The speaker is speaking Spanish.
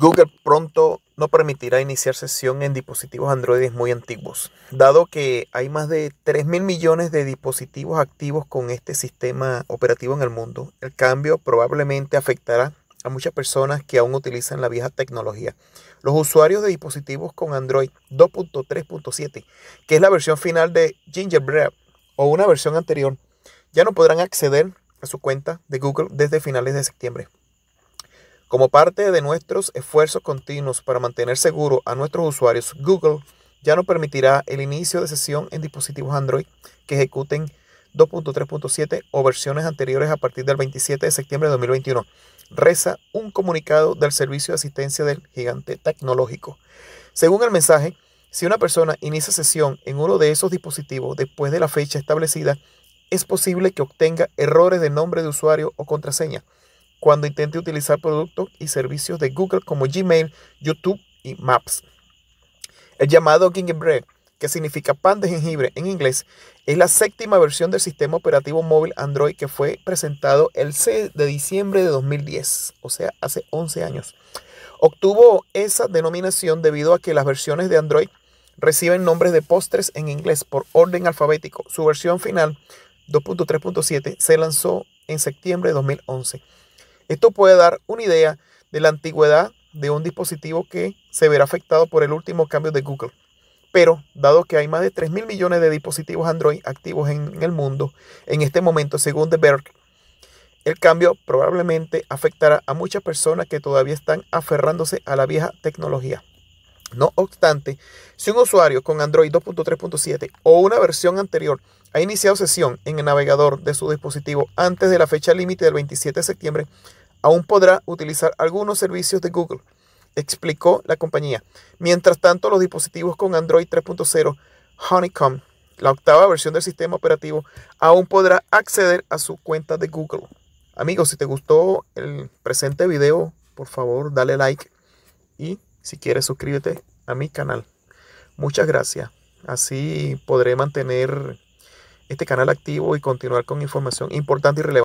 Google pronto no permitirá iniciar sesión en dispositivos Android muy antiguos, dado que hay más de 3 mil millones de dispositivos activos con este sistema operativo en el mundo. El cambio probablemente afectará a muchas personas que aún utilizan la vieja tecnología. Los usuarios de dispositivos con Android 2.3.7, que es la versión final de Gingerbread o una versión anterior, ya no podrán acceder a su cuenta de Google desde finales de septiembre. Como parte de nuestros esfuerzos continuos para mantener seguro a nuestros usuarios, Google ya no permitirá el inicio de sesión en dispositivos Android que ejecuten 2.3.7 o versiones anteriores a partir del 27 de septiembre de 2021. Reza un comunicado del servicio de asistencia del gigante tecnológico. Según el mensaje, si una persona inicia sesión en uno de esos dispositivos después de la fecha establecida, es posible que obtenga errores de nombre de usuario o contraseña cuando intente utilizar productos y servicios de Google como Gmail, YouTube y Maps. El llamado Gingerbread, que significa pan de jengibre en inglés, es la séptima versión del sistema operativo móvil Android que fue presentado el 6 de diciembre de 2010, o sea, hace 11 años. Obtuvo esa denominación debido a que las versiones de Android reciben nombres de postres en inglés por orden alfabético. Su versión final, 2.3.7, se lanzó en septiembre de 2011. Esto puede dar una idea de la antigüedad de un dispositivo que se verá afectado por el último cambio de Google. Pero, dado que hay más de 3.000 mil millones de dispositivos Android activos en, el mundo en este momento, según The Berg, el cambio probablemente afectará a muchas personas que todavía están aferrándose a la vieja tecnología. No obstante, si un usuario con Android 2.3.7 o una versión anterior ha iniciado sesión en el navegador de su dispositivo antes de la fecha límite del 27 de septiembre, aún podrá utilizar algunos servicios de Google, explicó la compañía. Mientras tanto, los dispositivos con Android 3.0 Honeycomb, la octava versión del sistema operativo, aún podrá acceder a su cuenta de Google. Amigos, si te gustó el presente video, por favor, dale like y si quieres suscríbete a mi canal. Muchas gracias. Así podré mantener este canal activo y continuar con información importante y relevante.